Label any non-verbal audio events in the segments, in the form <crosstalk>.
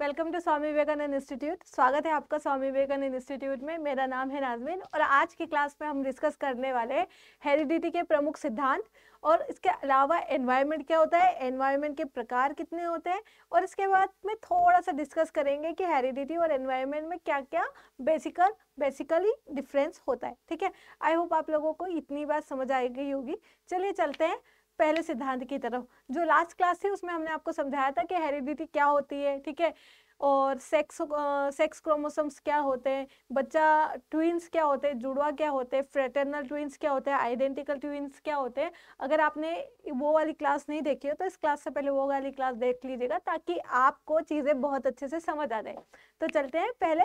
Welcome to Swami Vivekananda institute स्वागत है आपका स्वामी विवेकानंद इंस्टीट्यूट में मेरा नाम है नाजमिन और आज की क्लास में हम डिस्कस करने वाले हेरिडिटी के प्रमुख सिद्धांत और इसके अलावा एनवायरनमेंट क्या होता है एनवायरनमेंट के प्रकार कितने होते हैं और इसके बाद में थोड़ा सा डिस्कस करेंगे कि हेरिडिटी और एनवायरनमेंट में क्या क्या बेसिकल बेसिकली डिफरेंस होता है ठीक है आई होप आप लोगों को इतनी बात समझ आएगी होगी चलिए चलते हैं पहले सिद्धांत की तरफ जो लास्ट क्लास थी उसमें हमने आपको समझाया था कि हेरिडिटी क्या होती है ठीक है और सेक्स सेक्स क्रोमोसोम्स क्या होते हैं बच्चा ट्विन्स क्या होते हैं जुड़वा क्या होते हैं फ्रेटर्नल ट्विन्स क्या होते हैं आइडेंटिकल ट्विन्स क्या होते हैं अगर आपने वो वाली क्लास नहीं देखी हो तो इस क्लास से पहले वो वाली क्लास देख लीजिएगा ताकि आपको चीज़ें बहुत अच्छे से समझ आ जाए तो चलते हैं पहले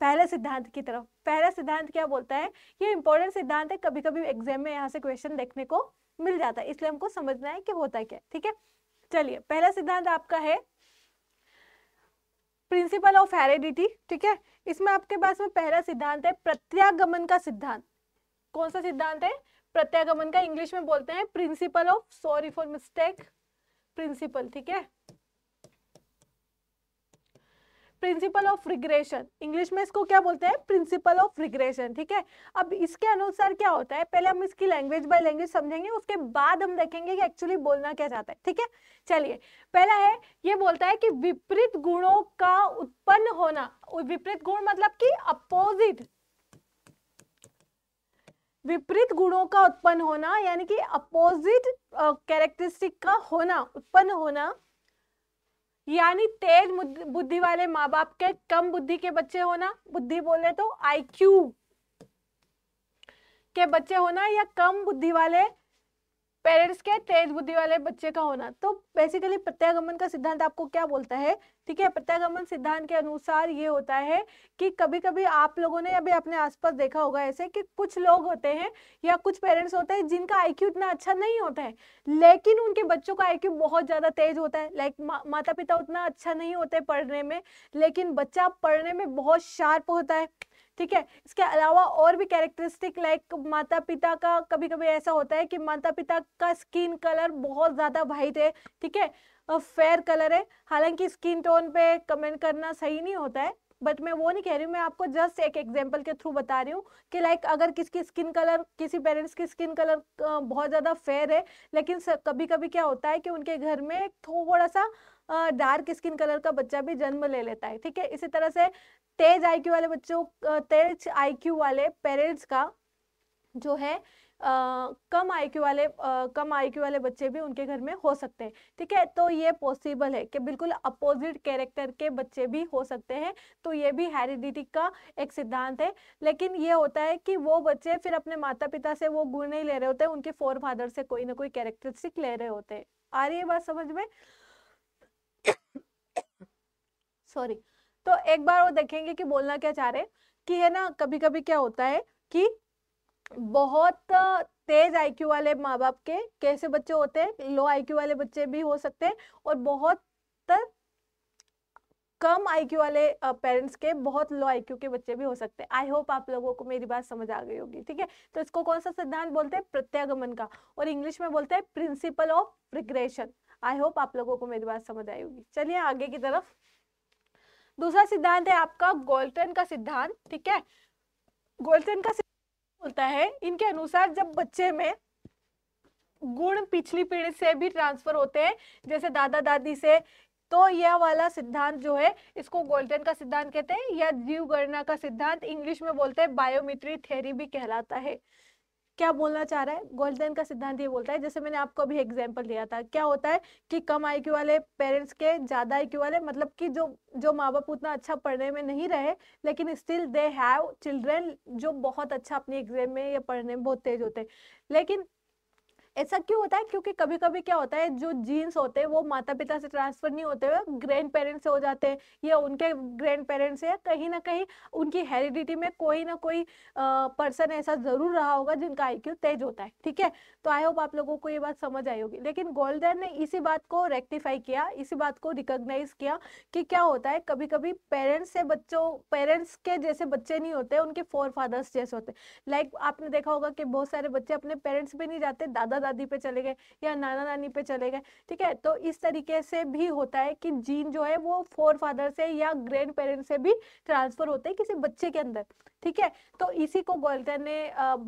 पहले सिद्धांत की तरफ पहला सिद्धांत क्या बोलता है ये इंपॉर्टेंट सिद्धांत है कभी कभी एग्जाम में यहाँ से क्वेश्चन देखने को मिल जाता है इसलिए हमको समझना है कि होता क्या ठीक है चलिए पहला सिद्धांत आपका है प्रिंसिपल ऑफ हेरिडिटी ठीक है इसमें आपके पास में पहला सिद्धांत है प्रत्यागमन का सिद्धांत कौन सा सिद्धांत है प्रत्यागमन का इंग्लिश में बोलते हैं principle of sorry for mistake principle ठीक है प्रिंसिपल ऑफ रिग्रेशन इंग्लिश में इसको क्या बोलते हैं प्रिंसिपल ऑफ रिग्रेशन ठीक है अब इसके अनुसार क्या होता है पहले हम इसकी लैंग्वेज बाय लैंग्वेज समझेंगे उसके बाद हम देखेंगे कि एक्चुअली बोलना क्या चाहता है ठीक है चलिए पहला है ये बोलता है कि विपरीत गुणों का उत्पन्न होना विपरीत गुण मतलब कि अपोजिट विपरीत गुणों का उत्पन्न होना यानी कि अपोजिट कैरेक्टरिस्टिक का होना उत्पन्न होना यानी तेज बुद्धि वाले माँ बाप के कम बुद्धि के बच्चे होना बुद्धि बोले तो क्यू के बच्चे होना या कम बुद्धि वाले पेरेंट्स के तेज बुद्धि वाले बच्चे का होना तो बेसिकली प्रत्यागमन का सिद्धांत आपको क्या बोलता है ठीक है प्रत्यागमन सिद्धांत के अनुसार ये होता है कि कभी कभी आप लोगों ने अभी अपने आसपास देखा होगा ऐसे कि कुछ लोग होते हैं या कुछ पेरेंट्स होते हैं जिनका आईक्यू इतना अच्छा नहीं होता है लेकिन उनके बच्चों का आईक्यू बहुत ज़्यादा तेज होता है लाइक मा, माता पिता उतना अच्छा नहीं होते पढ़ने में लेकिन बच्चा पढ़ने में बहुत शार्प होता है ठीक है इसके अलावा और भी कैरेक्टरिस्टिक लाइक माता पिता का कभी कभी ऐसा होता है कि माता पिता का स्किन कलर बहुत ज़्यादा वाइट है ठीक है फेयर कलर है हालांकि स्किन टोन पे कमेंट करना सही नहीं होता है बट मैं वो नहीं कह रही हूँ मैं आपको जस्ट एक एग्जांपल के थ्रू बता रही हूँ कि लाइक अगर किसकी स्किन कलर किसी पेरेंट्स की स्किन कलर बहुत ज़्यादा फेयर है लेकिन कभी कभी क्या होता है कि उनके घर में थोड़ा सा डार्क स्किन कलर का बच्चा भी जन्म ले लेता है ठीक है इसी तरह से तेज आईक्यू वाले बच्चों तेज आईक्यू वाले पेरेंट्स का जो है आ, कम आईक्यू वाले आ, कम आईक्यू वाले बच्चे भी उनके घर में हो सकते हैं ठीक है तो ये पॉसिबल है कि बिल्कुल अपोजिट कैरेक्टर के बच्चे भी हो सकते हैं तो ये भी हेरिडिटी का एक सिद्धांत है लेकिन ये होता है कि वो बच्चे फिर अपने माता पिता से वो गुण नहीं ले रहे होते उनके फोर फादर से कोई ना कोई कैरेक्टरिस्टिक ले रहे होते आ रही है बात समझ में सॉरी <coughs> तो एक बार वो देखेंगे कि बोलना क्या चाह रहे कि है ना कभी कभी क्या होता है कि बहुत तेज आईक्यू वाले माँ बाप के कैसे बच्चे होते हैं लो आईक्यू वाले बच्चे भी हो सकते हैं और बहुत तर कम आईक्यू वाले पेरेंट्स के बहुत लो आईक्यू के बच्चे भी हो सकते हैं आई होप आप लोगों को मेरी बात समझ आ गई होगी ठीक है तो इसको कौन सा सिद्धांत बोलते हैं प्रत्यागमन का और इंग्लिश में बोलते हैं principle of progression I hope आप लोगों को मेरी बात समझ आई होगी चलिए आगे की तरफ दूसरा सिद्धांत है आपका गोल्टन का सिद्धांत ठीक है गोल्टन का सिद्धांत होता है इनके अनुसार जब बच्चे में गुण पिछली पीढ़ी से भी ट्रांसफर होते हैं जैसे दादा दादी से तो यह वाला सिद्धांत जो है इसको गोल्टन का सिद्धांत कहते हैं या जीव गणना का सिद्धांत इंग्लिश में बोलते हैं बायोमिट्री थेरी भी कहलाता है क्या बोलना चाह रहा है गोल्डन का सिद्धांत ये बोलता है जैसे मैंने आपको अभी एग्जाम्पल दिया था क्या होता है कि कम आई वाले पेरेंट्स के ज़्यादा आई वाले मतलब कि जो जो माँ बाप उतना अच्छा पढ़ने में नहीं रहे लेकिन स्टिल दे हैव चिल्ड्रेन जो बहुत अच्छा अपने एग्जाम में या पढ़ने में बहुत तेज होते हैं लेकिन ऐसा क्यों होता है क्योंकि कभी कभी क्या होता है जो जीन्स होते हैं वो माता पिता से ट्रांसफर नहीं होते हुए ग्रैंड पेरेंट्स से हो जाते हैं या उनके ग्रैंड पेरेंट्स से कहीं ना कहीं उनकी हेरिडिटी में कोई ना कोई पर्सन ऐसा जरूर रहा होगा जिनका आई तेज होता है ठीक है तो आई होप आप लोगों को ये बात समझ आई होगी लेकिन गोल्डर ने इसी बात को रेक्टिफाई किया इसी बात को रिकोगनाइज किया कि क्या होता है कभी कभी पेरेंट्स से बच्चों पेरेंट्स के जैसे बच्चे नहीं होते उनके फोर फादर्स जैसे होते लाइक like, आपने देखा होगा कि बहुत सारे बच्चे अपने पेरेंट्स पे नहीं जाते दादा दादी पे चले गए या नाना नानी पे चले गए ठीक है तो इस तरीके से भी होता है कि जीन जो है वो फोर फादर से या ग्रैंड पेरेंट से भी ट्रांसफर होते हैं किसी बच्चे के अंदर ठीक है तो इसी को गोल्टन ने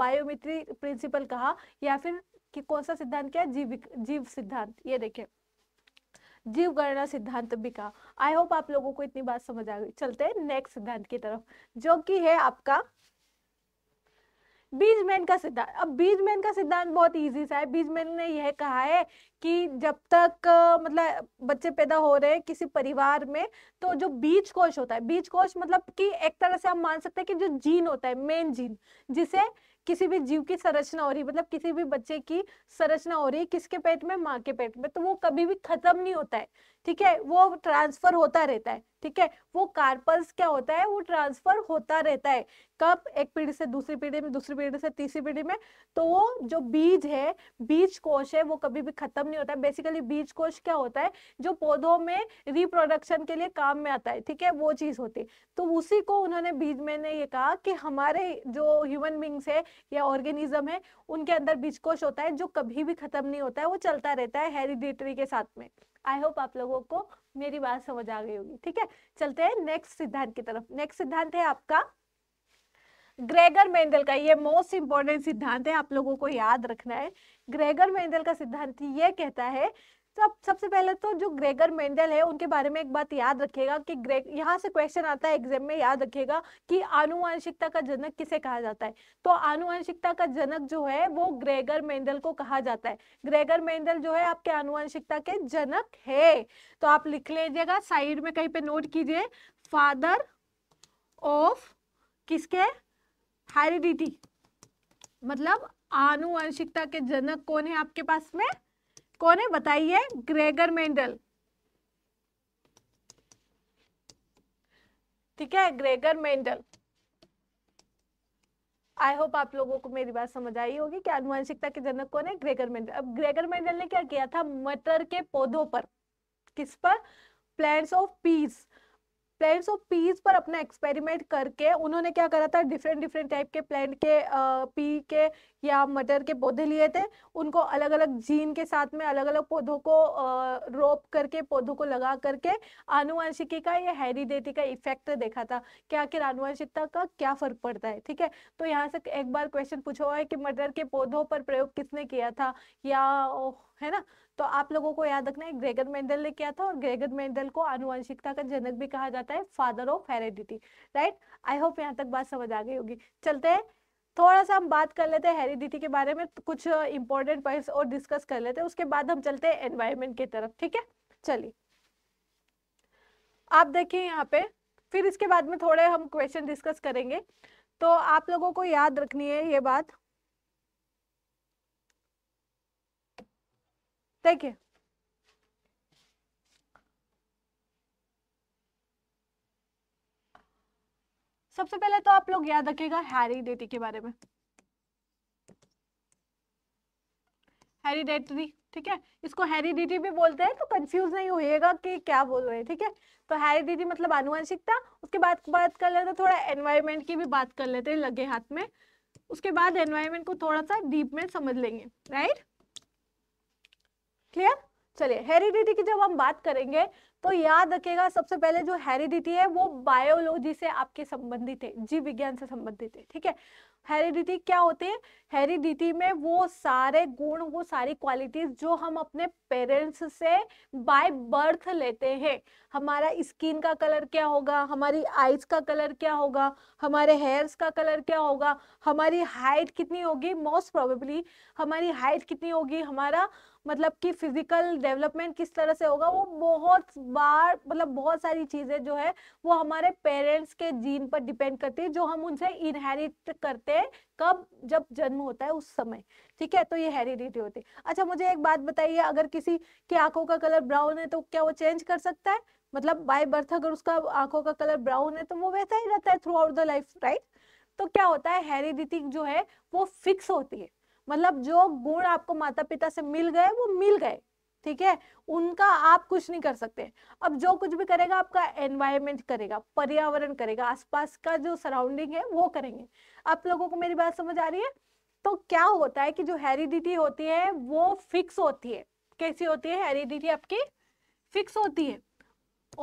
बायोमेट्रिक प्रिंसिपल कहा या फिर कि कौन सा सिद्धांत क्या है जीव जीव सिद्धांत ये देखे जीव गणना सिद्धांत भी कहा आई होप आप लोगों को इतनी बात समझ आ गई चलते हैं नेक्स्ट सिद्धांत की तरफ जो कि है आपका बीजमैन का सिद्धांत अब बीजमैन का सिद्धांत बहुत इजी सा है बीजमैन ने यह कहा है कि जब तक मतलब बच्चे पैदा हो रहे हैं किसी परिवार में तो जो बीज कोश होता है बीज कोश मतलब कि एक तरह से हम मान सकते हैं कि जो जीन होता है मेन जीन जिसे किसी भी जीव की संरचना हो रही है मतलब किसी भी बच्चे की संरचना हो रही है किसके पेट में माँ के पेट में तो वो कभी भी खत्म नहीं होता है ठीक है वो ट्रांसफर होता रहता है ठीक है वो कार्पल्स क्या होता है वो ट्रांसफर होता रहता है कब एक पीढ़ी से दूसरी पीढ़ी में दूसरी पीढ़ी से तीसरी पीढ़ी में तो वो जो बीज है बीज कोश है वो कभी भी खत्म नहीं होता है बेसिकली बीज कोश क्या होता है जो पौधों में रिप्रोडक्शन के लिए काम में आता है ठीक है वो चीज होती है तो उसी को उन्होंने बीज में ने ये कहा कि हमारे जो ह्यूमन बींग्स है या ऑर्गेनिज्म है उनके अंदर बीज कोश होता है जो कभी भी खत्म नहीं होता है वो चलता रहता है हेरिडिटरी के साथ में आई होप आप लोगों को मेरी बात समझ आ गई होगी ठीक है चलते हैं नेक्स्ट सिद्धांत की तरफ नेक्स्ट सिद्धांत है आपका ग्रेगर मेंडल का ये मोस्ट इंपॉर्टेंट सिद्धांत है आप लोगों को याद रखना है ग्रेगर मेंडल का सिद्धांत ये कहता है सब तो सबसे पहले तो जो ग्रेगर मेंडल है उनके बारे में एक बात याद रखेगा कि ग्रेग यहाँ से क्वेश्चन आता है एग्जाम में याद रखेगा कि आनुवंशिकता का जनक किसे कहा जाता है तो आनुवंशिकता का जनक जो है वो ग्रेगर मेंडल को कहा जाता है ग्रेगर मेंडल जो है आपके आनुवंशिकता के जनक है तो आप लिख लीजिएगा साइड में कहीं पे नोट कीजिए फादर ऑफ किसके हेरिडिटी मतलब आनुवंशिकता के जनक कौन है आपके पास में कौन है बताइए ग्रेगर मेंडल ठीक है ग्रेगर मेंडल आई होप आप लोगों को मेरी बात समझ आई होगी कि आनुवंशिकता के जनक कौन है ग्रेगर मेंडल अब ग्रेगर मेंडल ने क्या किया था मटर के पौधों पर किस पर plants of peas plants of peas पर अपना एक्सपेरिमेंट करके उन्होंने क्या करा था डिफरेंट डिफरेंट टाइप के प्लांट के पी के या मटर के पौधे लिए थे उनको अलग अलग जीन के साथ में अलग अलग पौधों को रोप करके पौधों को लगा करके आनुवंशिकी का या हेरिडेटी का इफेक्ट देखा था कि आखिर आनुवंशिकता का क्या फर्क पड़ता है ठीक है तो यहाँ से एक बार क्वेश्चन पूछा हुआ है कि मटर के पौधों पर प्रयोग किसने किया था या है ना तो आप लोगों को याद रखना है ग्रेगर मेंडल ने किया था और ग्रेगर मेंडल को आनुवंशिकता का जनक भी कहा जाता है father of heredity right I hope यहाँ तक बात समझ आ गई होगी चलते हैं थोड़ा सा हम बात कर लेते हैं हेरिडिटी के बारे में कुछ इंपॉर्टेंट पॉइंट्स और डिस्कस कर लेते हैं उसके बाद हम चलते हैं एनवायरमेंट की तरफ ठीक है चलिए आप देखिए यहाँ पे फिर इसके बाद में थोड़े हम क्वेश्चन डिस्कस करेंगे तो आप लोगों को याद रखनी है ये बात देखिए सबसे पहले तो आप लोग याद हैरी डेटी के बारे में हेरिडेटरी ठीक है इसको हैरी डेटी भी बोलते हैं तो कंफ्यूज नहीं होइएगा कि क्या बोल रहे हैं ठीक है तो हैरी डेटी मतलब आनुवंशिकता उसके बाद बात कर लेते थोड़ा एनवायरमेंट की भी बात कर लेते हैं लगे हाथ में उसके बाद एनवायरमेंट को थोड़ा सा डीप में समझ लेंगे राइट क्लियर चलिए हेरिडिटी की जब हम बात करेंगे तो याद रखेगा सबसे पहले जो हेरिडिटी है वो बायोलॉजी से आपके संबंधित है जीव विज्ञान से संबंधित है ठीक है हेरिडिटी क्या होती है हेरिडिटी में वो सारे गुण वो सारी क्वालिटीज जो हम अपने पेरेंट्स से बाय बर्थ लेते हैं हमारा स्किन का कलर क्या होगा हमारी आईज का कलर क्या होगा हमारे हेयर्स का कलर क्या होगा हमारी हाइट कितनी होगी मोस्ट प्रोबेबली हमारी हाइट कितनी होगी हमारा मतलब कि फिजिकल डेवलपमेंट किस तरह से होगा वो बहुत बार मतलब बहुत सारी चीज़ें जो है वो हमारे पेरेंट्स के जीन पर डिपेंड करती है जो हम उनसे इनहेरिट करते हैं कब जब जन्म होता है उस समय ठीक है तो ये हेरिडिटी होती है अच्छा मुझे एक बात बताइए अगर किसी की आंखों का कलर ब्राउन है तो क्या वो चेंज कर सकता है मतलब बाय बर्थ अगर उसका आंखों का कलर ब्राउन है तो वो वैसा ही रहता है throughout the life right तो क्या होता है हेरिडिटी जो है वो फिक्स होती है मतलब जो गुण आपको माता पिता से मिल गए वो मिल गए ठीक है उनका आप कुछ नहीं कर सकते अब जो कुछ भी करेगा आपका एनवायरमेंट करेगा पर्यावरण करेगा आसपास का जो सराउंडिंग है वो करेंगे आप लोगों को मेरी बात समझ आ रही है तो क्या होता है कि जो हेरिडिटी होती है वो फिक्स होती है कैसी होती है हेरिडिटी आपकी फिक्स होती है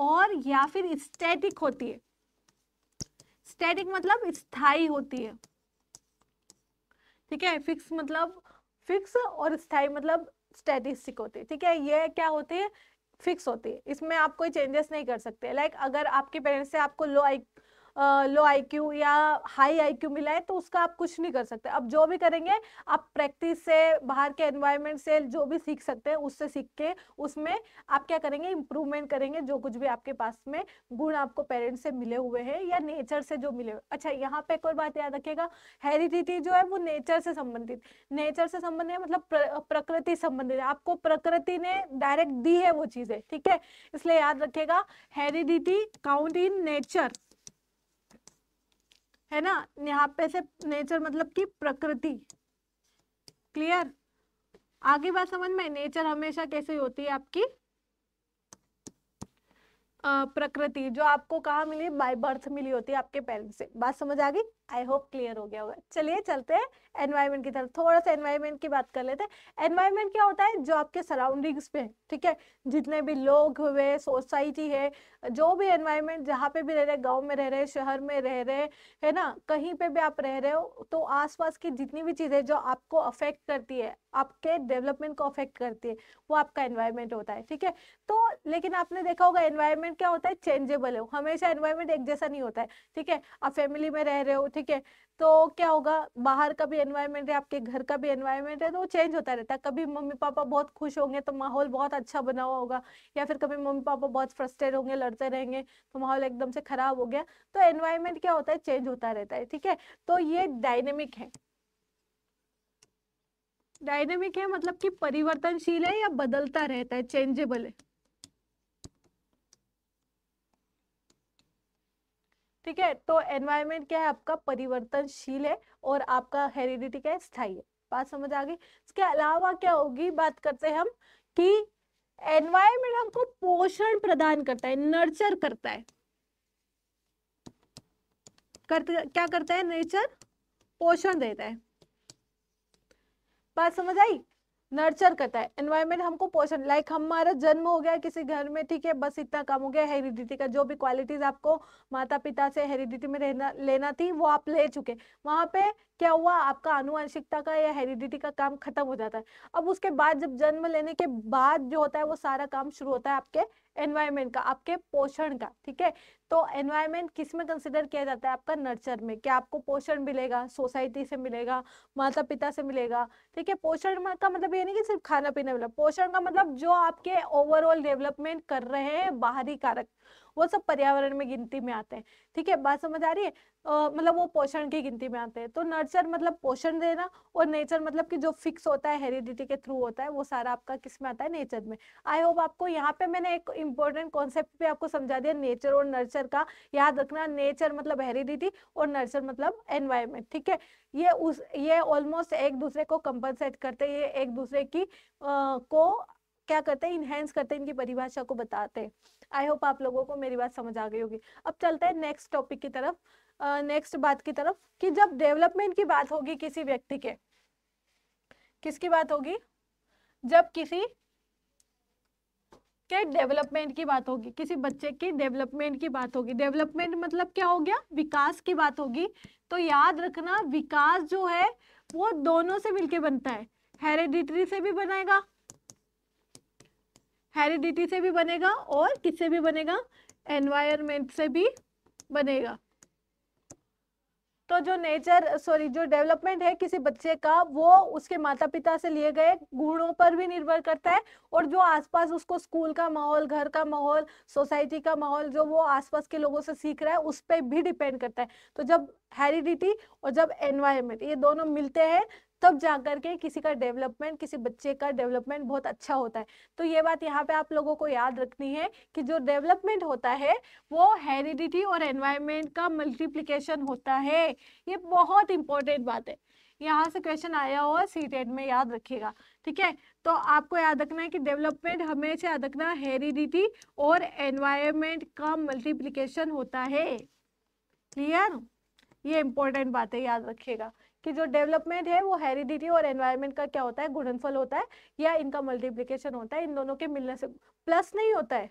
और या फिर स्टैटिक होती है स्टैटिक मतलब स्थाई होती है ठीक है फिक्स मतलब फिक्स और स्थाई मतलब स्टेटिस्टिक होते ठीक है ये क्या होते हैं फिक्स होते हैं इसमें आप कोई चेंजेस नहीं कर सकते लाइक like, अगर आपके पेरेंट्स से आपको लो आई लो आईक्यू या हाई आईक्यू मिला है तो उसका आप कुछ नहीं कर सकते अब जो भी करेंगे आप प्रैक्टिस से बाहर के एनवायरनमेंट से जो भी सीख सकते हैं उससे सीख के उसमें आप क्या करेंगे इम्प्रूवमेंट करेंगे जो कुछ भी आपके पास में गुण आपको पेरेंट्स से मिले हुए हैं या नेचर से जो मिले हुए अच्छा यहाँ पे एक और बात याद रखेगा हेरिडिटी जो है वो नेचर से संबंधित नेचर से संबंधित मतलब प्र, प्रकृति संबंधित है आपको प्रकृति ने डायरेक्ट दी है वो चीजें ठीक है इसलिए याद रखेगा हेरिडिटी काउंट इन नेचर है ना यहाँ पे से नेचर मतलब कि प्रकृति क्लियर आगे बात समझ में नेचर हमेशा कैसे होती है आपकी प्रकृति जो आपको कहा मिली बाय बर्थ मिली होती है आपके पेरेंट्स से बात समझ आ गई आई होप क्लियर हो गया होगा चलिए चलते हैं एनवायरमेंट की तरफ थोड़ा सा एनवायरमेंट की बात कर लेते हैं एनवायरमेंट क्या होता है जो आपके सराउंडिंग्स पे ठीक है जितने भी लोग हुए सोसाइटी है जो भी एनवायरमेंट जहाँ पे भी रह रहे गांव में रह रहे शहर में रह रहे है ना कहीं पे भी आप रह रहे हो तो आसपास की जितनी भी चीज़ें जो आपको अफेक्ट करती है आपके डेवलपमेंट को अफेक्ट करती है वो आपका एनवायरमेंट होता है ठीक है तो लेकिन आपने देखा होगा एनवायरमेंट क्या होता है चेंजेबल है हमेशा एनवायरमेंट एक जैसा नहीं होता है ठीक है आप फैमिली में रह रहे हो ठीक है तो क्या होगा बाहर का भी एनवायरनमेंट है आपके घर का भी एनवायरनमेंट है तो वो चेंज होता रहता है कभी मम्मी पापा बहुत खुश होंगे तो माहौल बहुत अच्छा बना हुआ होगा या फिर कभी मम्मी पापा बहुत फ्रस्ट्रेट होंगे लड़ते रहेंगे तो माहौल एकदम से खराब हो गया तो एनवायरमेंट क्या होता है चेंज होता रहता है ठीक है तो ये डायनेमिक है डायनेमिक है मतलब कि परिवर्तनशील है या बदलता रहता है चेंजेबल है ठीक है तो एनवायरमेंट क्या है आपका परिवर्तनशील है और आपका हेरिडिटी क्या है स्थायी है बात समझ आ गई इसके अलावा क्या होगी बात करते हैं हम कि एनवायरमेंट हमको पोषण प्रदान करता है नर्चर करता है करते क्या करता है नेचर पोषण देता है बात समझ आई नर्चर करता है एनवायरमेंट हमको पोषण लाइक हमारा जन्म हो गया किसी घर में ठीक है बस इतना काम हो गया हेरिडिटी का जो भी क्वालिटीज आपको माता पिता से हेरिडिटी में रहना लेना थी वो आप ले चुके वहाँ पे क्या हुआ आपका अनुवंशिकता का या हेरिडिटी का काम खत्म हो जाता है अब उसके बाद जब जन्म लेने के बाद जो होता है वो सारा काम शुरू होता है आपके एनवायरमेंट का आपके पोषण का ठीक है तो एनवायरमेंट किस में कंसिडर किया जाता है आपका नर्चर में क्या आपको पोषण मिलेगा सोसाइटी से मिलेगा माता पिता से मिलेगा ठीक है पोषण का मतलब ये नहीं कि सिर्फ खाना पीना मिला पोषण का मतलब जो आपके ओवरऑल डेवलपमेंट कर रहे हैं बाहरी कारक वो सब पर्यावरण में गिनती में आते हैं ठीक है बात समझ आ रही है मतलब वो पोषण की गिनती में आते हैं तो नर्चर मतलब पोषण देना और नेचर मतलब कि जो फिक्स होता है हेरिडिटी के थ्रू होता है वो सारा आपका किस में आता है नेचर में आई होप आपको यहाँ पे मैंने एक इम्पोर्टेंट कॉन्सेप्ट भी आपको समझा दिया नेचर और नर्चर का याद रखना नेचर मतलब हेरिडिटी और नर्चर मतलब एनवायरमेंट ठीक है ये उस ये ऑलमोस्ट एक दूसरे को कंपनसेट करते हैं ये एक दूसरे की आ, को क्या करते हैं इनहेंस करते हैं इनकी परिभाषा को बताते हैं आई होप आप लोगों को मेरी बात समझ आ गई होगी अब चलते हैं नेक्स्ट टॉपिक की तरफ नेक्स्ट uh, बात की तरफ कि जब डेवलपमेंट की बात होगी किसी व्यक्ति के किसकी बात होगी जब किसी के डेवलपमेंट की बात होगी किसी बच्चे की डेवलपमेंट की बात होगी डेवलपमेंट मतलब क्या हो गया विकास की बात होगी तो याद रखना विकास जो है वो दोनों से मिलके बनता है हेरिडिटरी से भी बनाएगा हेरिडिटी से भी बनेगा और किससे भी बनेगा एनवायरमेंट से भी बनेगा तो जो नेचर सॉरी जो डेवलपमेंट है किसी बच्चे का वो उसके माता पिता से लिए गए गुणों पर भी निर्भर करता है और जो आसपास उसको स्कूल का माहौल घर का माहौल सोसाइटी का माहौल जो वो आसपास के लोगों से सीख रहा है उस पर भी डिपेंड करता है तो जब हेरिडिटी और जब एनवायरमेंट ये दोनों मिलते हैं तब जाकर के किसी का डेवलपमेंट किसी बच्चे का डेवलपमेंट बहुत अच्छा होता है तो ये बात यहाँ पे आप लोगों को याद रखनी है कि जो डेवलपमेंट होता है वो हेरिडिटी और एनवायरमेंट का मल्टीप्लीकेशन होता है ये बहुत इंपॉर्टेंट बात है यहाँ से क्वेश्चन आया हुआ सी टेट में याद रखिएगा ठीक है तो आपको याद रखना है कि डेवलपमेंट हमेशा याद रखना हेरिडिटी और एनवायरमेंट का मल्टीप्लीकेशन होता है क्लियर ये इंपॉर्टेंट बात है याद रखिएगा कि जो डेवलपमेंट है वो हेरिडिटी और एनवायरमेंट का क्या होता है गुणनफल होता है या इनका मल्टीप्लीकेशन होता है इन दोनों के मिलने से प्लस नहीं होता है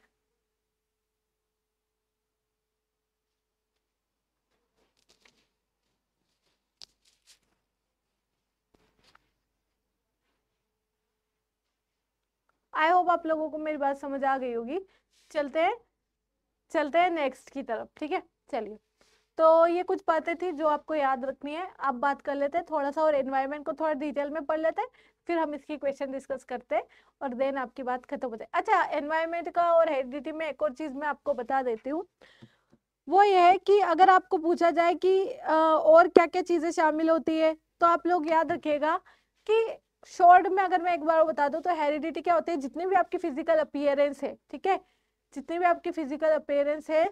आई होप आप लोगों को मेरी बात समझ आ गई होगी चलते हैं चलते हैं नेक्स्ट की तरफ ठीक है चलिए तो ये कुछ बातें थी जो आपको याद रखनी है अब बात कर लेते हैं थोड़ा सा और एनवायरमेंट को थोड़ा डिटेल में पढ़ लेते हैं फिर हम इसकी क्वेश्चन डिस्कस करते हैं और देन आपकी बात खत्म हो जाए अच्छा एनवायरमेंट का और हेरिडिटी में एक और चीज मैं आपको बता देती हूँ वो ये है कि अगर आपको पूछा जाए कि और क्या क्या चीजें शामिल होती है तो आप लोग याद रखेगा कि शॉर्ट में अगर मैं एक बार बता दूं तो हेरिडिटी क्या होती है जितनी भी आपकी फिजिकल अपियरेंस है ठीक है जितनी भी आपकी फिजिकल अपियरेंस है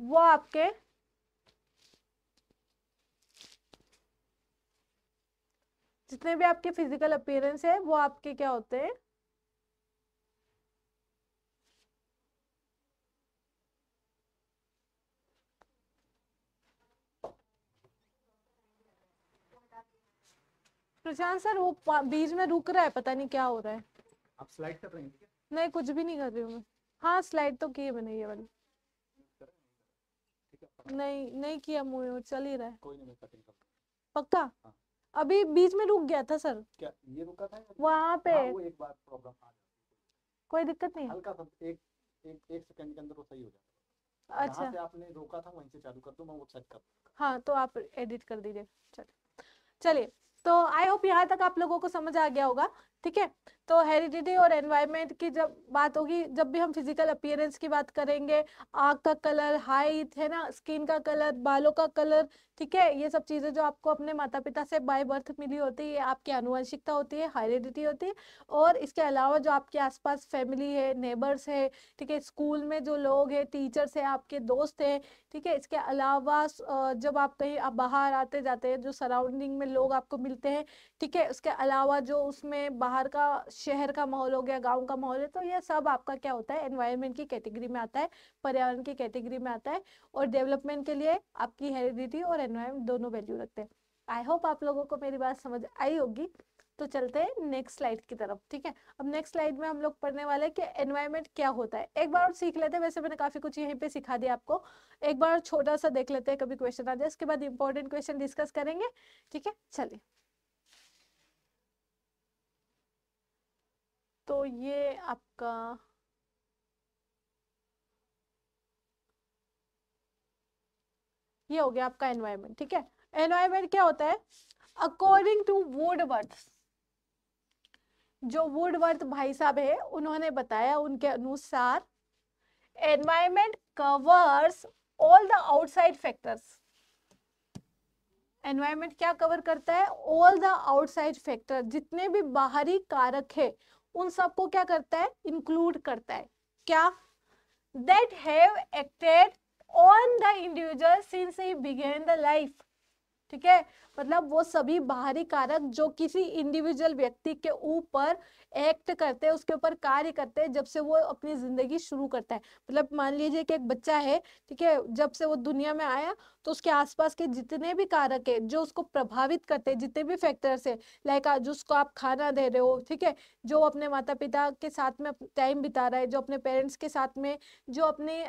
वो आपके जितने भी आपके फिजिकल अपीयरेंस है वो आपके क्या होते हैं प्रशांत सर वो बीच में रुक रहा है पता नहीं क्या हो रहा है आप स्लाइड कर रहे हैं नहीं कुछ भी नहीं कर रही हूँ मैं हाँ स्लाइड तो की है मैंने ये वाली नहीं नहीं किया मुंह और चल ही रहा है कोई नहीं मैं कटिंग पक्का हाँ। अभी बीच में रुक गया था सर क्या ये रुका था वहाँ पे हाँ, वो एक बार प्रॉब्लम आ कोई दिक्कत नहीं हल्का सा एक एक एक सेकंड के अंदर वो सही हो जाता अच्छा से आपने रोका था वहीं से चालू कर दो मैं वो सेट कर हाँ तो आप एडिट कर दीजिए चलिए चलिए तो आई होप यहाँ तक आप लोगों को समझ आ गया होगा ठीक है तो हेरिडिटी और एनवायरमेंट की जब बात होगी जब भी हम फिजिकल अपियरेंस की बात करेंगे आग का कलर हाइट है ना स्किन का कलर बालों का कलर ठीक है ये सब चीज़ें जो आपको अपने माता पिता से बाय बर्थ मिली होती है आपकी अनुवंशिकता होती है हेरिडिटी होती है और इसके अलावा जो आपके आसपास फैमिली है नेबर्स है ठीक है स्कूल में जो लोग है टीचर्स है आपके दोस्त है ठीक है इसके अलावा जब आप कहीं आप बाहर आते जाते हैं जो सराउंडिंग में लोग आपको मिलते हैं ठीक है उसके अलावा जो उसमें बाहर बाहर का शहर का माहौल हो गया गांव का माहौल है तो ये सब आपका क्या होता है एनवायरमेंट की कैटेगरी में आता है पर्यावरण की कैटेगरी में आता है और डेवलपमेंट के लिए आपकी हेरिडिटी और एनवायरमेंट दोनों वैल्यू रखते हैं आई होप आप लोगों को मेरी बात समझ आई होगी तो चलते हैं नेक्स्ट स्लाइड की तरफ ठीक है अब नेक्स्ट स्लाइड में हम लोग पढ़ने वाले हैं कि एनवायरमेंट क्या होता है एक बार और सीख लेते हैं वैसे मैंने काफी कुछ यहीं पे सिखा दिया आपको एक बार छोटा सा देख लेते हैं कभी क्वेश्चन आ जाए इसके बाद इंपॉर्टेंट क्वेश्चन डिस्कस करेंगे ठीक है चलिए तो ये आपका ये हो गया आपका एनवायरमेंट ठीक है एनवायरमेंट क्या होता है अकॉर्डिंग टू वुडवर्थ जो वुडवर्थ भाई साहब है उन्होंने बताया उनके अनुसार environment covers all the outside factors environment क्या कवर करता है ऑल द आउटसाइड फैक्टर जितने भी बाहरी कारक है उन सबको क्या करता है इंक्लूड करता है क्या that have acted on the individual since he began the life ठीक है मतलब वो सभी बाहरी कारक जो किसी इंडिविजुअल व्यक्ति के ऊपर एक्ट करते हैं उसके ऊपर कार्य करते हैं जब से वो अपनी जिंदगी शुरू करता है मतलब मान लीजिए कि एक बच्चा है ठीक है जब से वो दुनिया में आया तो उसके आसपास के जितने भी कारक है जो उसको प्रभावित करते हैं जितने भी फैक्टर्स है लाइक जो उसको आप खाना दे रहे हो ठीक है जो अपने माता पिता के साथ में टाइम बिता रहा है जो अपने पेरेंट्स के साथ में जो अपने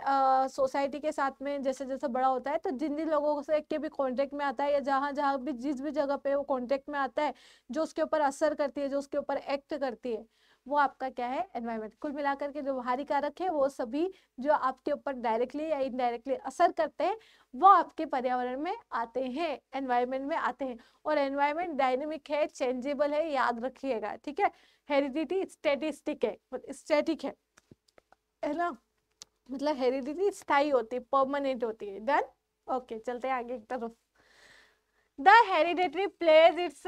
सोसाइटी के साथ में जैसे जैसे बड़ा होता है तो जिन जिन लोगों से के भी कॉन्टेक्ट में आता है या जहाँ जहाँ भी जिस भी जगह पे वो कॉन्टेक्ट में आता है जो उसके ऊपर असर करती है जो उसके ऊपर एक्ट करती है वो आपका क्या है एनवायरमेंट कुल मिलाकर के जो बाहरी कारक है वो सभी जो आपके ऊपर डायरेक्टली या इनडायरेक्टली असर करते हैं वो आपके पर्यावरण में आते हैं एनवायरमेंट में आते हैं और एनवायरमेंट डायनेमिक है चेंजेबल है याद रखिएगा ठीक है हेरिडिटी स्टेटिस्टिक है स्टेटिक है है ना मतलब हेरिडिटी स्थायी होती है परमानेंट होती है डन ओके चलते हैं आगे एक तरफ the hereditary plays its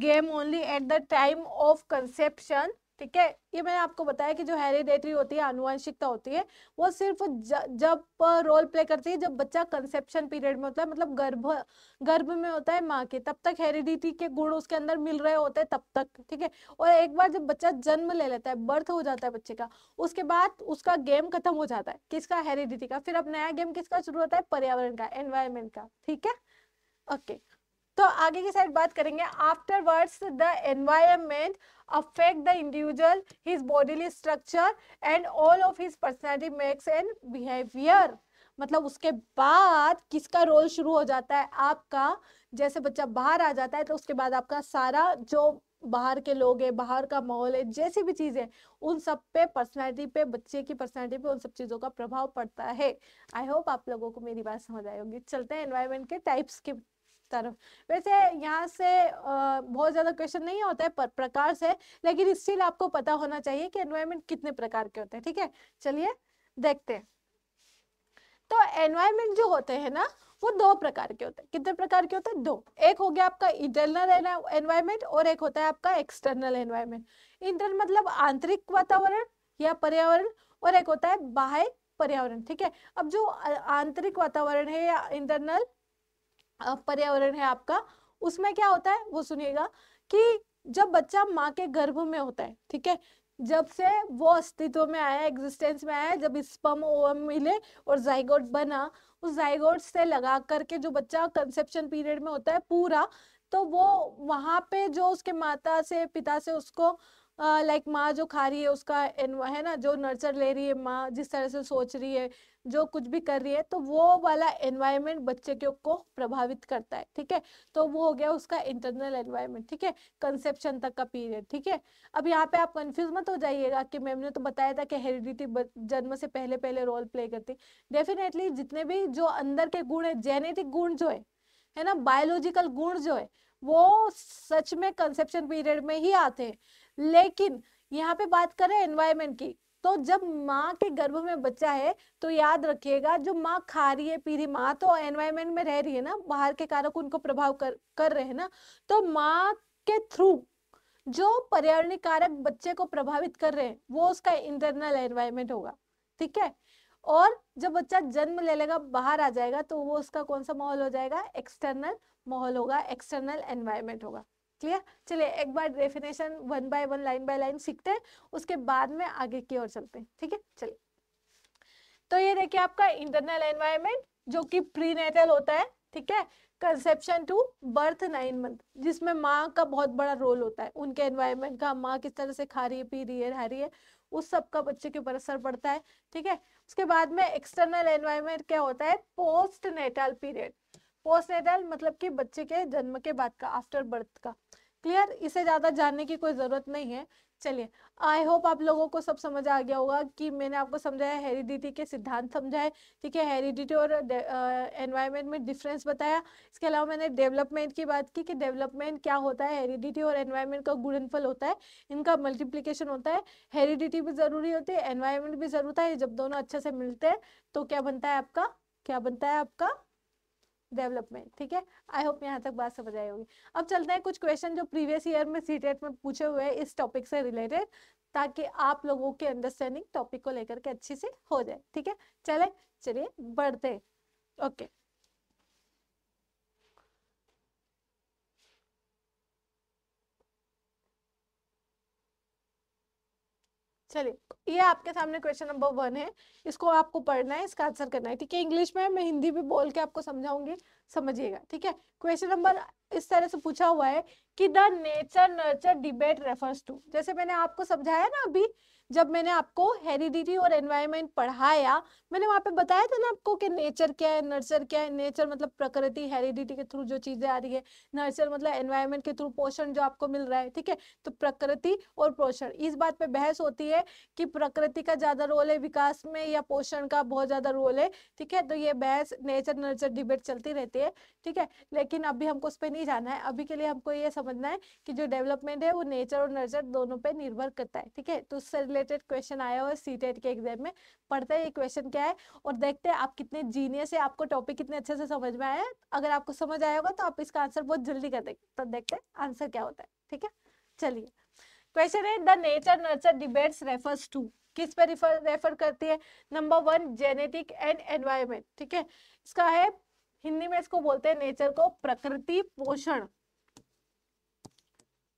game only at the time of conception ठीक है ये मैंने आपको बताया कि जो हेरिडेटरी होती है अनुवंशिकता होती है वो सिर्फ ज, जब रोल प्ले करती है जब बच्चा कंसेप्शन पीरियड में होता है मतलब गर्भ गर्भ में होता है माँ के तब तक हेरिडिटी के गुण उसके अंदर मिल रहे होते हैं तब तक ठीक है और एक बार जब बच्चा जन्म ले लेता है बर्थ हो जाता है बच्चे का उसके बाद उसका गेम खत्म हो जाता है किसका हेरिडिटी का फिर अब नया गेम किसका शुरू होता है पर्यावरण का एनवायरमेंट का ठीक है ओके तो आगे की साइड बात करेंगे afterwards the environment affect the individual his bodily structure and all of his personality makes and behaviour मतलब उसके बाद किसका रोल शुरू हो जाता है आपका जैसे बच्चा बाहर आ जाता है तो उसके बाद आपका सारा जो बाहर के लोग है बाहर का माहौल है जैसी भी चीज़ें उन सब पे पर्सनैलिटी पे बच्चे की पर्सनैलिटी पे उन सब चीज़ों का प्रभाव पड़ता है आई होप आप लोगों को मेरी बात समझ आई होगी चलते हैं एनवायरमेंट के टाइप्स के तरफ वैसे यहाँ से बहुत ज़्यादा क्वेश्चन नहीं होता है पर प्रकार से लेकिन स्टिल आपको पता होना चाहिए कि एनवायरमेंट कितने प्रकार के होते हैं ठीक है चलिए देखते हैं तो एनवायरमेंट जो होते हैं ना वो दो प्रकार के होते हैं कितने प्रकार के होते हैं दो एक हो गया आपका इंटरनल एनवायरमेंट और एक होता है आपका एक्सटर्नल एनवायरमेंट इंटरनल मतलब आंतरिक वातावरण या पर्यावरण और एक होता है बाहर पर्यावरण ठीक है अब जो आंतरिक वातावरण है या इंटरनल पर्यावरण है आपका उसमें क्या होता है वो सुनिएगा कि जब बच्चा माँ के गर्भ में होता है ठीक है जब से वो अस्तित्व में आया एग्जिस्टेंस में आया जब स्पम ओवम मिले और जाइगोट बना उस जाइगोट से लगा करके जो बच्चा कंसेप्शन पीरियड में होता है पूरा तो वो वहाँ पे जो उसके माता से पिता से उसको लाइक माँ जो खा रही है उसका है ना जो नर्चर ले रही है माँ जिस तरह से सोच रही है जो कुछ भी कर रही है तो वो वाला एनवायरमेंट बच्चे के को प्रभावित करता है ठीक है तो वो हो गया उसका इंटरनल एनवायरमेंट ठीक है कंसेप्शन तक का पीरियड ठीक है अब यहाँ पे आप कंफ्यूज मत हो जाइएगा कि मैम ने तो बताया था कि हेरिडिटी जन्म से पहले पहले रोल प्ले करती डेफिनेटली जितने भी जो अंदर के गुण है जेनेटिक गुण जो है है ना बायोलॉजिकल गुण जो है वो सच में कंसेप्शन पीरियड में ही आते हैं लेकिन यहाँ पे बात करें एनवायरमेंट की तो जब माँ के गर्भ में बच्चा है तो याद रखिएगा जो माँ खा रही है पी रही माँ तो एनवायरमेंट में रह रही है ना बाहर के कारक उनको प्रभाव कर कर रहे हैं ना तो माँ के थ्रू जो पर्यावरणीय कारक बच्चे को प्रभावित कर रहे हैं वो उसका इंटरनल एनवायरमेंट होगा ठीक है और जब बच्चा जन्म ले लेगा बाहर आ जाएगा तो वो उसका कौन सा माहौल हो जाएगा एक्सटर्नल माहौल होगा एक्सटर्नल एनवायरमेंट होगा क्लियर चलिए एक बार definition one by one line by line सीखते हैं उसके बाद में आगे की ओर चलते हैं ठीक है चलिए तो ये देखिए आपका इंटरनल एनवायरमेंट जो कि प्रीनेटल होता है ठीक है conception to birth nine month जिसमें माँ का बहुत बड़ा रोल होता है उनके एनवायरमेंट का माँ किस तरह से खा रही है पी रही है रह रही है उस सब का बच्चे के ऊपर असर पड़ता है ठीक है उसके बाद में एक्सटर्नल एनवायरमेंट क्या होता है पोस्ट नेटल पीरियड पोस्टनेटल मतलब कि बच्चे के जन्म के बाद का आफ्टर बर्थ का क्लियर इसे ज़्यादा जानने की कोई ज़रूरत नहीं है चलिए आई होप आप लोगों को सब समझ आ गया होगा कि मैंने आपको समझाया हेरिडिटी के सिद्धांत समझाए ठीक है हेरिडिटी और एनवायरनमेंट में डिफरेंस बताया इसके अलावा मैंने डेवलपमेंट की बात की कि डेवलपमेंट क्या होता है हेरिडिटी और एनवायरनमेंट का गुणनफल होता है इनका मल्टीप्लीकेशन होता है हेरिडिटी भी ज़रूरी होती है एनवायरमेंट भी ज़रूरत है जब दोनों अच्छे से मिलते हैं तो क्या बनता है आपका क्या बनता है आपका डेवलपमेंट ठीक है आई होप यहाँ तक बात समझ आई होगी अब चलते हैं कुछ क्वेश्चन जो प्रीवियस ईयर में सी e में पूछे हुए हैं इस टॉपिक से रिलेटेड ताकि आप लोगों की अंडरस्टैंडिंग टॉपिक को लेकर के अच्छे से हो जाए ठीक है चले चलिए बढ़ते ओके चलिए ये आपके सामने क्वेश्चन नंबर वन है इसको आपको पढ़ना है इसका आंसर करना है ठीक है इंग्लिश में मैं हिंदी भी बोल के आपको समझाऊंगी समझिएगा ठीक है क्वेश्चन नंबर इस तरह से पूछा हुआ है कि the nature nurture debate refers to जैसे मैंने आपको समझाया ना अभी जब मैंने आपको हेरिडिटी और एनवायरमेंट पढ़ाया मैंने वहाँ पे बताया था ना आपको कि नेचर क्या है नर्सर क्या है नेचर मतलब प्रकृति हेरिडिटी के थ्रू जो चीजें आ रही है नर्चर मतलब एनवायरमेंट के थ्रू पोषण जो आपको मिल रहा है ठीक है तो प्रकृति और पोषण इस बात पे बहस होती है कि प्रकृति का ज्यादा रोल है विकास में या पोषण का बहुत ज्यादा रोल है ठीक है तो ये बहस नेचर नर्चर डिबेट चलती रहती है ठीक है लेकिन अभी हमको उस पर नहीं जाना है अभी के लिए हमको ये समझना है कि जो डेवलपमेंट है वो नेचर और नर्चर दोनों पे निर्भर करता है ठीक है तो उससे रिलेटेड क्वेश्चन आया हुआ है सी के एग्जाम में पढ़ते हैं ये क्वेश्चन क्या है और देखते हैं आप कितने जीनियस है आपको टॉपिक कितने अच्छे से समझ में आया है अगर आपको समझ आया होगा तो आप इसका आंसर बहुत जल्दी कर देंगे तो देखते हैं आंसर क्या होता है ठीक है चलिए क्वेश्चन है the nature nurture debates refers to किस पे रिफर रेफर करती है number one genetic and environment ठीक है इसका है हिंदी में इसको बोलते हैं नेचर को प्रकृति पोषण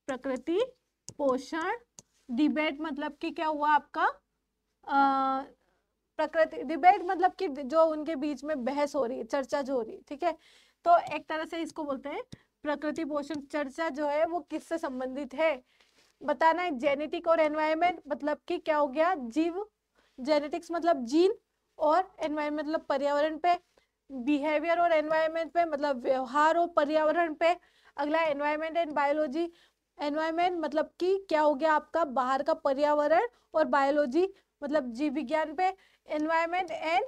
प्रकृति पोषण डिबेट मतलब कि क्या हुआ आपका प्रकृति डिबेट मतलब कि जो उनके बीच में बहस हो रही है चर्चा जो हो रही है ठीक है तो एक तरह से इसको बोलते हैं प्रकृति पोषण चर्चा जो है वो किससे संबंधित है बताना है जेनेटिक और एनवायरमेंट मतलब कि क्या हो गया जीव जेनेटिक्स मतलब जीन और एनवायरमेंट मतलब पर्यावरण पे बिहेवियर और एनवायरमेंट पे मतलब व्यवहार और पर्यावरण पे अगला एनवायरमेंट एंड बायोलॉजी एनवायरमेंट मतलब कि क्या हो गया आपका बाहर का पर्यावरण और बायोलॉजी मतलब जीव विज्ञान पे एनवायरमेंट एंड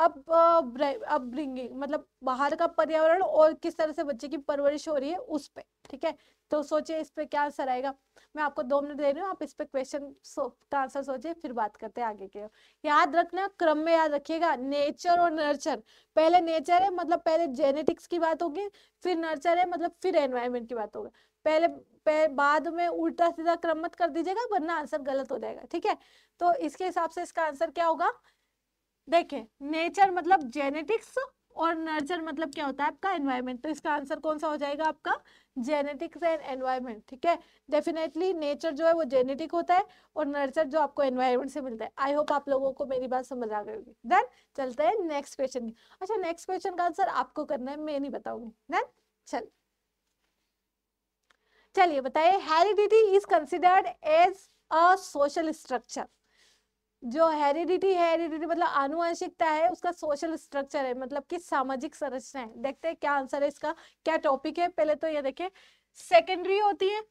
अब अब ब्रिंगिंग मतलब बाहर का पर्यावरण और किस तरह से बच्चे की परवरिश हो रही है उस पर ठीक है तो सोचिए इस पर क्या आंसर आएगा मैं आपको दो मिनट दे रही हूँ आप इस पर क्वेश्चन का आंसर सोचिए फिर बात करते हैं आगे के याद रखना क्रम में याद रखिएगा नेचर और नर्चर पहले नेचर है मतलब पहले जेनेटिक्स की बात होगी फिर नर्चर है मतलब फिर एनवायरमेंट की बात होगी पहले बाद में उल्टा सीधा क्रम मत कर दीजिएगा वरना आंसर गलत हो जाएगा ठीक है तो इसके हिसाब से इसका आंसर क्या होगा देखें नेचर मतलब जेनेटिक्स और नर्चर मतलब क्या होता है आपका एनवायरमेंट तो इसका आंसर कौन सा हो जाएगा आपका जेनेटिक्स एंड एनवायरमेंट ठीक है डेफिनेटली नेचर जो है वो जेनेटिक होता है और नर्चर जो आपको एनवायरमेंट से मिलता है आई होप आप लोगों को मेरी बात समझ आ गई होगी देन चलते हैं नेक्स्ट क्वेश्चन अच्छा नेक्स्ट क्वेश्चन का आंसर आपको करना है मैं नहीं बताऊंगी देन चल चलिए बताइए heredity is considered as a social structure जो हेरिडिटी है हेरिडिटी मतलब आनुवंशिकता है उसका सोशल स्ट्रक्चर है मतलब कि सामाजिक संरचना है देखते हैं क्या आंसर है इसका क्या टॉपिक है पहले तो ये देखे सेकेंडरी होती है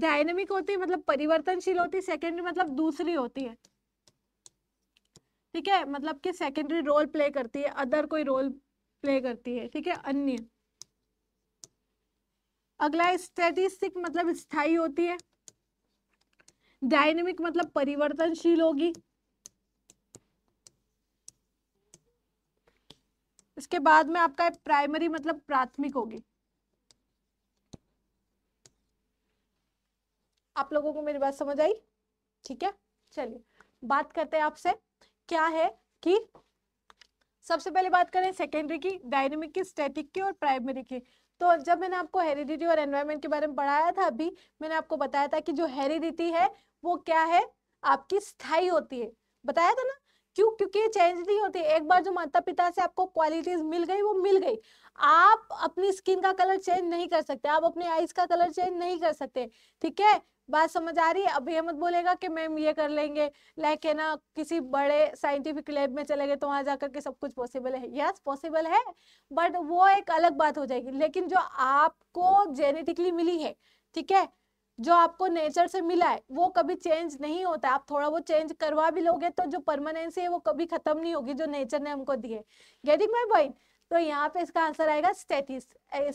डायनेमिक होती है मतलब परिवर्तनशील होती है सेकेंडरी मतलब दूसरी होती है ठीक है मतलब कि सेकेंडरी रोल प्ले करती है अदर कोई रोल प्ले करती है ठीक है अन्य अगला स्टेटिस्टिक मतलब स्थाई होती है डायनेमिक मतलब परिवर्तनशील होगी इसके बाद में आपका प्राइमरी मतलब प्राथमिक होगी आप लोगों को मेरी बात समझ आई ठीक है चलिए बात करते हैं आपसे क्या है कि सबसे पहले बात करें सेकेंडरी की डायनेमिक की स्टैटिक की और प्राइमरी की तो जब मैंने आपको हेरिडिटी और एनवायरमेंट के बारे में पढ़ाया था अभी मैंने आपको बताया था कि जो हेरिडिटी है वो क्या है आपकी स्थाई होती है बताया था ना क्यों क्योंकि ये चेंज नहीं होती एक बार जो माता पिता से आपको क्वालिटीज मिल गई वो मिल गई आप अपनी स्किन का कलर चेंज नहीं कर सकते आप अपने आईज का कलर चेंज नहीं कर सकते ठीक है बात समझ आ रही है अभी ये मत बोलेगा कि मैम ये कर लेंगे लाइक है ना किसी बड़े साइंटिफिक लैब में चले गए तो वहां जाकर के सब कुछ पॉसिबल है यस पॉसिबल है बट वो एक अलग बात हो जाएगी लेकिन जो आपको जेनेटिकली मिली है ठीक है जो आपको नेचर से मिला है वो कभी चेंज नहीं होता आप थोड़ा वो चेंज करवा भी लोगे तो जो परमानेंसी है वो कभी खत्म नहीं होगी जो नेचर ने हमको दिए गेटिंग माई पॉइंट तो यहाँ पे इसका आंसर आएगा स्टेटिस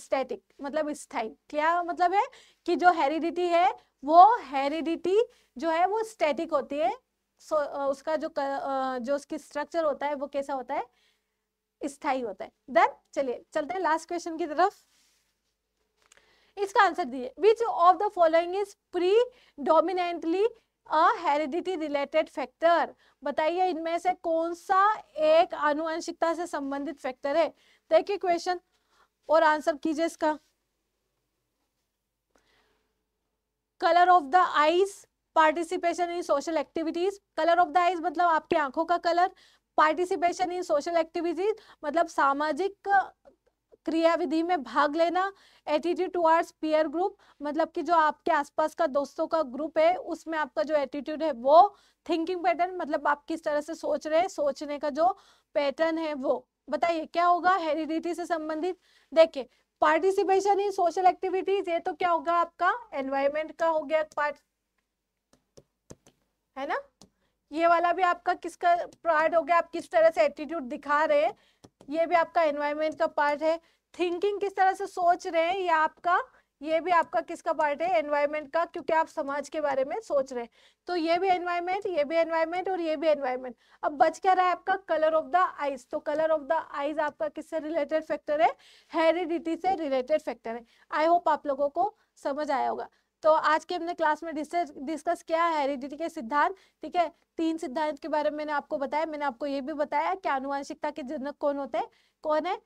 स्टेटिक मतलब स्थाई क्या मतलब है कि जो हेरिडिटी है वो हेरिडिटी जो है वो स्टेटिक होती है सो उसका जो कर, जो उसकी स्ट्रक्चर होता है वो कैसा होता है स्थाई होता है देन चलिए चलते हैं लास्ट क्वेश्चन की तरफ इसका आंसर दिए which of the following is predominantly heredity related factor बताइए इनमें से कौन सा एक आनुवंशिकता से संबंधित फैक्टर है देखिए क्वेश्चन और आंसर कीजिए इसका colour of the eyes participation in social activities colour of the eyes मतलब आपकी आंखों का colour participation in social activities मतलब सामाजिक क्रियाविधि में भाग लेना एटीट्यूड टुवार्ड्स पीयर ग्रुप मतलब कि जो आपके आसपास का दोस्तों का ग्रुप है उसमें आपका जो एटीट्यूड है वो थिंकिंग पैटर्न मतलब आप किस तरह से सोच रहे हैं सोचने का जो पैटर्न है वो बताइए क्या होगा हेरिडिटी से संबंधित देखिए पार्टिसिपेशन इन सोशल एक्टिविटीज ये तो क्या होगा आपका एनवायरमेंट का हो गया पार्ट है ना ये वाला भी आपका किसका पार्ट हो गया आप किस तरह से एटीट्यूड दिखा रहे हैं ये भी आपका एनवायरमेंट का पार्ट है थिंकिंग किस तरह से सोच रहे हैं ये आपका ये भी आपका किसका पार्ट है एनवायरमेंट का क्योंकि आप समाज के बारे में सोच रहे हैं तो ये भी एनवायरमेंट ये भी एनवायरमेंट और ये भी एनवायरमेंट अब बच क्या रहा है आपका कलर ऑफ द आईज तो कलर ऑफ द आईज आपका किससे रिलेटेड फैक्टर है हेरिडिटी से रिलेटेड फैक्टर है आई होप आप लोगों को समझ आया होगा तो आज के हमने क्लास में डिस्कस किया है हेरिडिटी के सिद्धांत ठीक है तीन सिद्धांत के बारे में मैंने आपको बताया मैंने आपको ये भी बताया कि अनुवांशिकता के जनक कौन होते हैं कौन है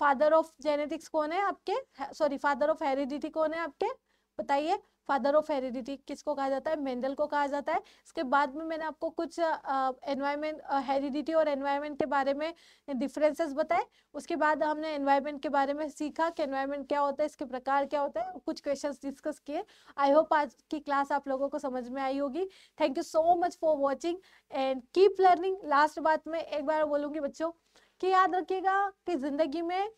फादर ऑफ जेनेटिक्स कौन है आपके सॉरी फादर ऑफ हेरिडिटी कौन है आपके बताइए फादर ऑफ हेरिडिटी किसको कहा जाता है मेंडल को कहा जाता है इसके बाद में मैंने आपको कुछ एनवायरमेंट हेरिडिटी और एनवायरमेंट के बारे में डिफरेंसेस बताए उसके बाद हमने एनवायरमेंट के बारे में सीखा कि एनवायरमेंट क्या होता है इसके प्रकार क्या होता है कुछ क्वेश्चन डिस्कस किए आई होप आज की क्लास आप लोगों को समझ में आई होगी thank you so much for watching and keep learning last बात में एक बार बोलूंगी बच्चों की याद रखिएगा कि जिंदगी में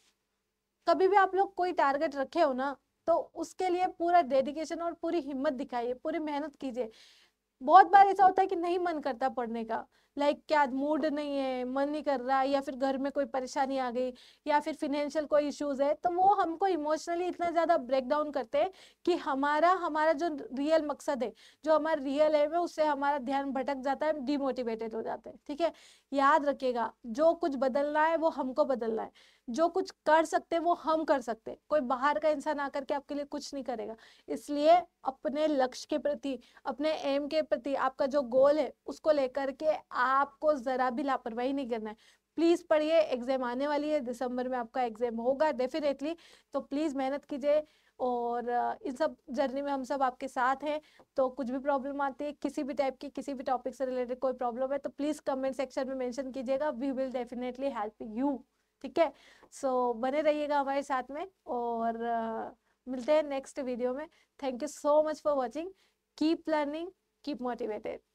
कभी भी आप लोग कोई टारगेट रखे हो ना तो उसके लिए पूरा डेडिकेशन और पूरी हिम्मत दिखाइए पूरी मेहनत कीजिए बहुत बार ऐसा होता है कि नहीं मन करता पढ़ने का लाइक like, क्या मूड नहीं है मन नहीं कर रहा या फिर घर में कोई परेशानी आ गई या फिर फिनेंशियल कोई इश्यूज है तो वो हमको इमोशनली इतना ज़्यादा ब्रेक डाउन करते हैं कि हमारा हमारा जो रियल मकसद है जो हमारा रियल है उससे हमारा ध्यान भटक जाता है डिमोटिवेटेड हो जाते हैं ठीक है याद रखेगा जो कुछ बदलना है वो हमको बदलना है जो कुछ कर सकते वो हम कर सकते कोई बाहर का इंसान आकर के आपके लिए कुछ नहीं करेगा इसलिए अपने लक्ष्य के प्रति अपने एम के प्रति आपका जो गोल है उसको लेकर के आपको जरा भी लापरवाही नहीं करना है प्लीज़ पढ़िए एग्जाम आने वाली है दिसंबर में आपका एग्जाम होगा डेफिनेटली तो प्लीज़ मेहनत कीजिए और इन सब जर्नी में हम सब आपके साथ हैं तो कुछ भी प्रॉब्लम आती है किसी भी टाइप की किसी भी टॉपिक से रिलेटेड कोई प्रॉब्लम है तो प्लीज़ कमेंट सेक्शन में मेंशन कीजिएगा we will definitely help you ठीक है सो बने रहिएगा हमारे साथ में और uh, मिलते हैं नेक्स्ट वीडियो में thank you so much for watching keep learning keep motivated